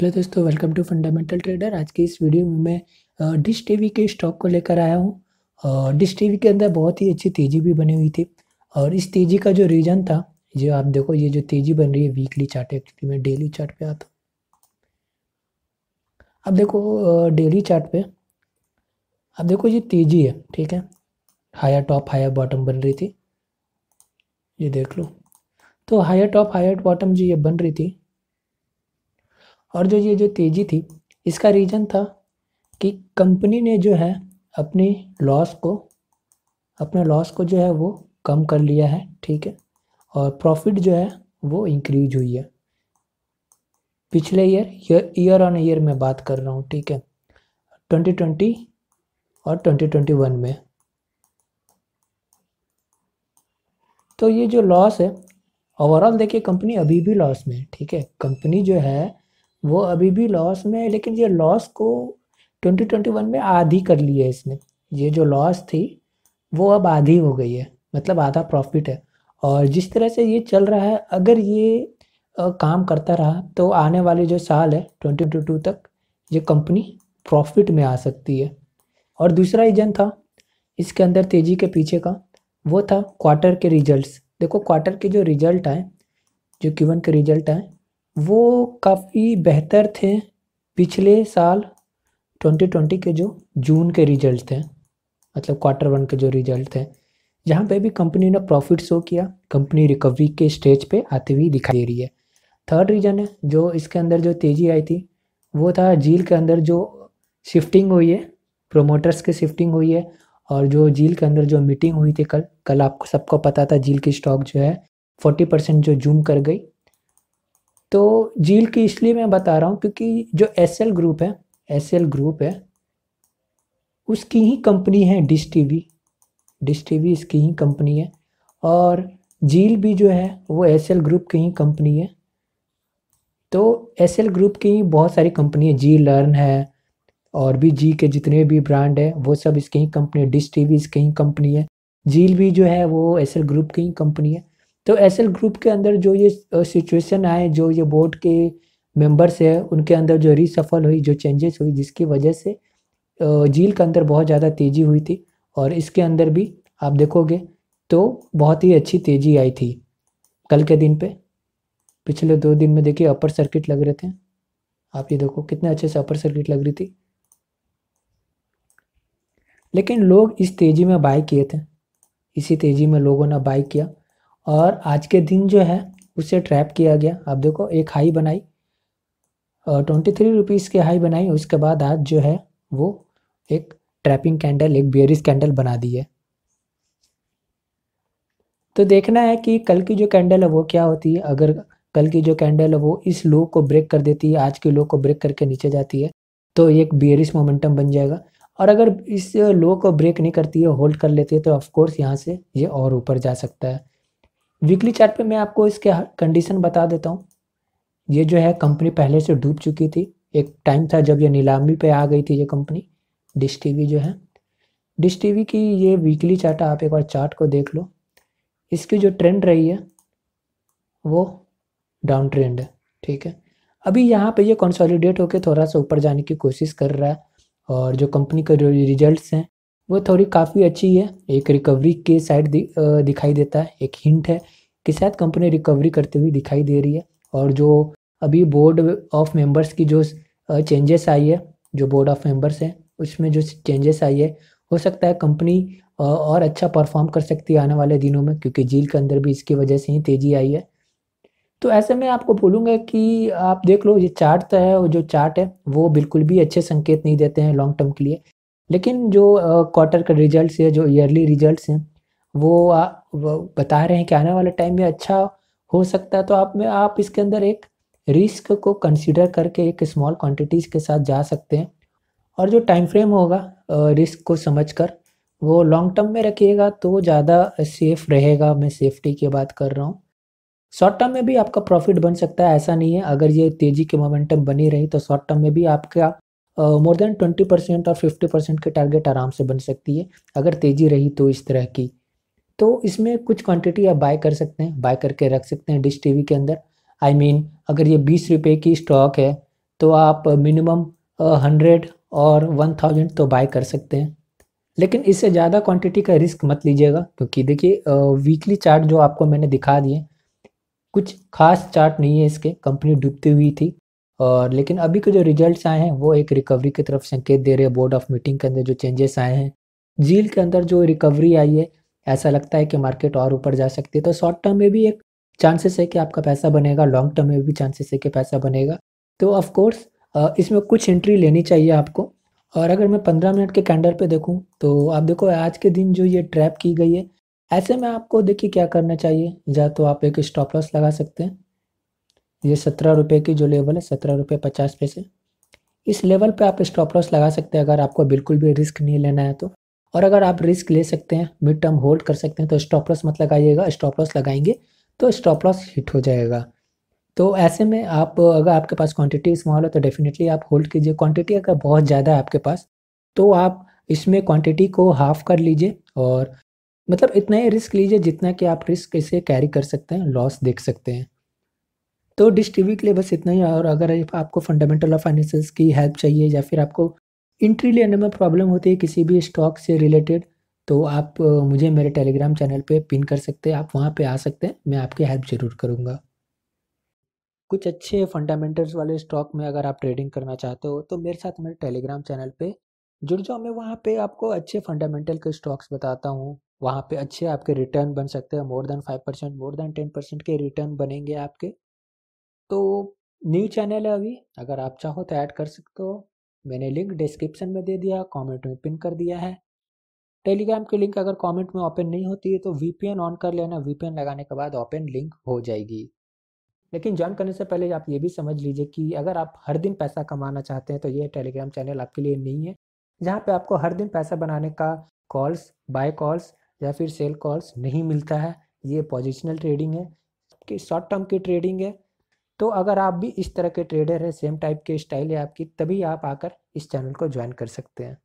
hello दोस्तों welcome to fundamental trader आज की इस वीडियो में मैं डिश टीवी के स्टॉक को लेकर आया हूँ और डिश टीवी के अंदर बहुत ही अच्छी तेज़ी भी बनी हुई थी और इस तेज़ी का जो रीजन था जो आप देखो ये जो तेज़ी बन रही है वीकली चार्ट एक्चुअली मैं डेली चार्ट पे आता हूँ अब देखो डेली चार्ट पे अब देखो ये तेज़ी है ठीक है हायर टॉप हायर बॉटम बन रही थी ये देख लो तो हायर टॉप हायर बॉटम जो ये बन रही थी और जो ये जो तेज़ी थी इसका रीज़न था कि कंपनी ने जो है अपने लॉस को अपने लॉस को जो है वो कम कर लिया है ठीक है और प्रॉफिट जो है वो इंक्रीज हुई है पिछले ईयर ईयर ऑन ईयर में बात कर रहा हूँ ठीक है 2020 और 2021 में तो ये जो लॉस है ओवरऑल देखिए कंपनी अभी भी लॉस में है ठीक है कंपनी जो है वो अभी भी लॉस में है लेकिन ये लॉस को 2021 में आधी कर ली है इसने ये जो लॉस थी वो अब आधी हो गई है मतलब आधा प्रॉफिट है और जिस तरह से ये चल रहा है अगर ये आ, काम करता रहा तो आने वाले जो साल है टू तक ये कंपनी प्रॉफिट में आ सकती है और दूसरा रीजन था इसके अंदर तेज़ी के पीछे का वो था क्वार्टर के रिजल्ट्स देखो क्वार्टर के जो रिजल्ट आए जो क्यूवन के रिजल्ट आए वो काफ़ी बेहतर थे पिछले साल 2020 के जो जून के रिजल्ट थे मतलब क्वार्टर वन के जो रिजल्ट थे जहाँ पे भी कंपनी ने प्रॉफिट शो किया कंपनी रिकवरी के स्टेज पे आती हुई दिखाई दे रही है थर्ड रीजन है जो इसके अंदर जो तेज़ी आई थी वो था झील के अंदर जो शिफ्टिंग हुई है प्रोमोटर्स की शिफ्टिंग हुई है और जो झील के अंदर जो मीटिंग हुई थी कल कल आपको सबको पता था झील की स्टॉक जो है फोर्टी परसेंट जो जूम कर गई तो झील की इसलिए मैं बता रहा हूँ क्योंकि जो एस एल ग्रुप है एस एल ग्रुप है उसकी ही कंपनी है dish T V dish T V इसकी ही कंपनी है और झील भी जो है वो एस एल ग्रुप की ही कंपनी है तो एस एल ग्रुप की ही बहुत सारी कंपनी है जी लर्न है और भी जी के जितने भी ब्रांड है वो सब इसकी ही कंपनी है डिश टी वी इसकी ही कंपनी है झील भी जो है वो एस एल ग्रुप की ही कंपनी है तो एस ग्रुप के अंदर जो ये सिचुएशन आए जो ये बोर्ड के मेंबर्स है उनके अंदर जो रिसफल हुई जो चेंजेस हुई जिसकी वजह से झील के अंदर बहुत ज़्यादा तेज़ी हुई थी और इसके अंदर भी आप देखोगे तो बहुत ही अच्छी तेज़ी आई थी कल के दिन पे पिछले दो दिन में देखिए अपर सर्किट लग रहे थे आप ये देखो कितने अच्छे से अपर सर्किट लग रही थी लेकिन लोग इस तेज़ी में बाई किए थे इसी तेज़ी में लोगों ने बाई किया और आज के दिन जो है उसे ट्रैप किया गया आप देखो एक हाई बनाई और ट्वेंटी थ्री रुपीज़ की हाई बनाई उसके बाद आज जो है वो एक ट्रैपिंग कैंडल एक बियरिस कैंडल बना दी है तो देखना है कि कल की जो कैंडल है वो क्या होती है अगर कल की जो कैंडल है वो इस लो को ब्रेक कर देती है आज के लो को ब्रेक करके नीचे जाती है तो एक बियरिस मोमेंटम बन जाएगा और अगर इस लो को ब्रेक नहीं करती है होल्ड कर लेती है तो ऑफकोर्स यहाँ से ये और ऊपर जा सकता है वीकली चार्ट पे मैं आपको इसके कंडीशन बता देता हूँ ये जो है कंपनी पहले से डूब चुकी थी एक टाइम था जब ये नीलामी पे आ गई थी ये कंपनी डिश टीवी जो है डिश टीवी की ये वीकली चार्ट आप एक बार चार्ट को देख लो इसकी जो ट्रेंड रही है वो डाउन ट्रेंड है ठीक है अभी यहाँ पे ये कंसोलिडेट होकर थोड़ा सा ऊपर जाने की कोशिश कर रहा है और जो कंपनी के रिजल्ट्स हैं वो थोड़ी काफ़ी अच्छी है एक रिकवरी के साइड दि, दिखाई देता है एक हिंट है कि शायद कंपनी रिकवरी करते हुए दिखाई दे रही है और जो अभी बोर्ड ऑफ मेंबर्स की जो चेंजेस आई है जो बोर्ड ऑफ मेंबर्स हैं उसमें जो चेंजेस आई है हो सकता है कंपनी और अच्छा परफॉर्म कर सकती है आने वाले दिनों में क्योंकि झील के अंदर भी इसकी वजह से ही तेज़ी आई है तो ऐसे में आपको बोलूँगा कि आप देख लो ये चार्ट तो है और जो चार्ट है वो बिल्कुल भी अच्छे संकेत नहीं देते हैं लॉन्ग टर्म के लिए लेकिन जो क्वार्टर का रिजल्ट्स है जो ईयरली रिजल्ट्स हैं वो, बता रहे हैं कि आने वाले टाइम में अच्छा हो सकता है तो आप में आप इसके अंदर एक रिस्क को कंसिडर करके एक स्मॉल क्वांटिटीज़ के साथ जा सकते हैं और जो टाइम फ्रेम होगा रिस्क को समझकर वो लॉन्ग टर्म में रखिएगा तो ज़्यादा सेफ रहेगा मैं सेफ्टी की बात कर रहा हूँ शॉर्ट टर्म में भी आपका प्रॉफिट बन सकता है ऐसा नहीं है अगर ये तेज़ी के मोमेंटम बनी रही तो शॉर्ट टर्म में भी आपका मोर देन ट्वेंटी परसेंट और फिफ्टी परसेंट के टारगेट आराम से बन सकती है अगर तेज़ी रही तो इस तरह की तो इसमें कुछ क्वांटिटी आप बाय कर सकते हैं बाय करके रख सकते हैं डिश टीवी के अंदर आई I मीन mean, अगर ये बीस रुपये की स्टॉक है तो आप मिनिमम हंड्रेड और वन थाउजेंड तो बाय कर सकते हैं लेकिन इससे ज़्यादा क्वांटिटी का रिस्क मत लीजिएगा क्योंकि देखिए वीकली चार्ट जो आपको मैंने दिखा दिए कुछ खास चार्ट नहीं है इसके कंपनी डूबती हुई थी और लेकिन अभी के जो रिजल्ट्स आए हैं वो एक रिकवरी की तरफ संकेत दे रहे हैं बोर्ड ऑफ मीटिंग के अंदर जो चेंजेस आए हैं झील के अंदर जो रिकवरी आई है ऐसा लगता है कि मार्केट और ऊपर जा सकती है तो शॉर्ट टर्म में भी एक चांसेस है कि आपका पैसा बनेगा लॉन्ग टर्म में भी चांसेस है कि पैसा बनेगा तो ऑफकोर्स इसमें कुछ एंट्री लेनी चाहिए आपको और अगर मैं पंद्रह मिनट के कैंडल पे देखूँ तो आप देखो आज के दिन जो ये ट्रैप की गई है ऐसे में आपको देखिए क्या करना चाहिए या तो आप एक स्टॉप लॉस लगा सकते हैं ये सत्रह रुपये की जो लेवल है सत्रह रुपये पचास पैसे इस लेवल पे आप स्टॉप लॉस लगा सकते हैं अगर आपको बिल्कुल भी रिस्क नहीं लेना है तो और अगर आप रिस्क ले सकते हैं मिड टर्म होल्ड कर सकते हैं तो स्टॉप लॉस मत लगाइएगा स्टॉप लॉस लगाएंगे तो स्टॉप लॉस हिट हो जाएगा तो ऐसे में आप अगर आपके पास क्वांटिटी स्मॉल हो तो डेफिनेटली आप होल्ड कीजिए क्वांटिटी अगर बहुत ज़्यादा है आपके पास तो आप इसमें क्वांटिटी को हाफ कर लीजिए और मतलब इतना ही रिस्क लीजिए जितना कि आप रिस्क इसे कैरी कर सकते हैं लॉस देख सकते हैं तो डिश टी के लिए बस इतना ही और अगर आपको फंडामेंटल ऑफ फाइनेंस की हेल्प चाहिए या फिर आपको इंट्री लेने में प्रॉब्लम होती है किसी भी स्टॉक से रिलेटेड तो आप मुझे मेरे टेलीग्राम चैनल पे पिन कर सकते हैं आप वहाँ पे आ सकते हैं मैं आपकी हेल्प ज़रूर करूँगा कुछ अच्छे फंडामेंटल्स वाले स्टॉक में अगर आप ट्रेडिंग करना चाहते हो तो मेरे साथ मेरे टेलीग्राम चैनल पे जुड़ जाओ मैं वहाँ पे आपको अच्छे फंडामेंटल के स्टॉक्स बताता हूँ वहाँ पे अच्छे आपके रिटर्न बन सकते हैं more than five percent more than ten percent के रिटर्न बनेंगे आपके तो न्यू चैनल है अभी अगर आप चाहो तो ऐड कर सकते हो मैंने लिंक डिस्क्रिप्शन में दे दिया कमेंट में पिन कर दिया है टेलीग्राम की लिंक अगर कमेंट में ओपन नहीं होती है तो वीपीएन ऑन कर लेना वीपीएन लगाने के बाद ओपन लिंक हो जाएगी लेकिन ज्वाइन करने से पहले आप ये भी समझ लीजिए कि अगर आप हर दिन पैसा कमाना चाहते हैं तो ये टेलीग्राम चैनल आपके लिए नहीं है जहाँ पर आपको हर दिन पैसा बनाने का कॉल्स बाय कॉल्स या फिर सेल कॉल्स नहीं मिलता है ये पॉजिशनल ट्रेडिंग है कि शॉर्ट टर्म की ट्रेडिंग है तो अगर आप भी इस तरह के ट्रेडर हैं सेम टाइप के स्टाइल है आपकी तभी आप आकर इस चैनल को ज्वाइन कर सकते हैं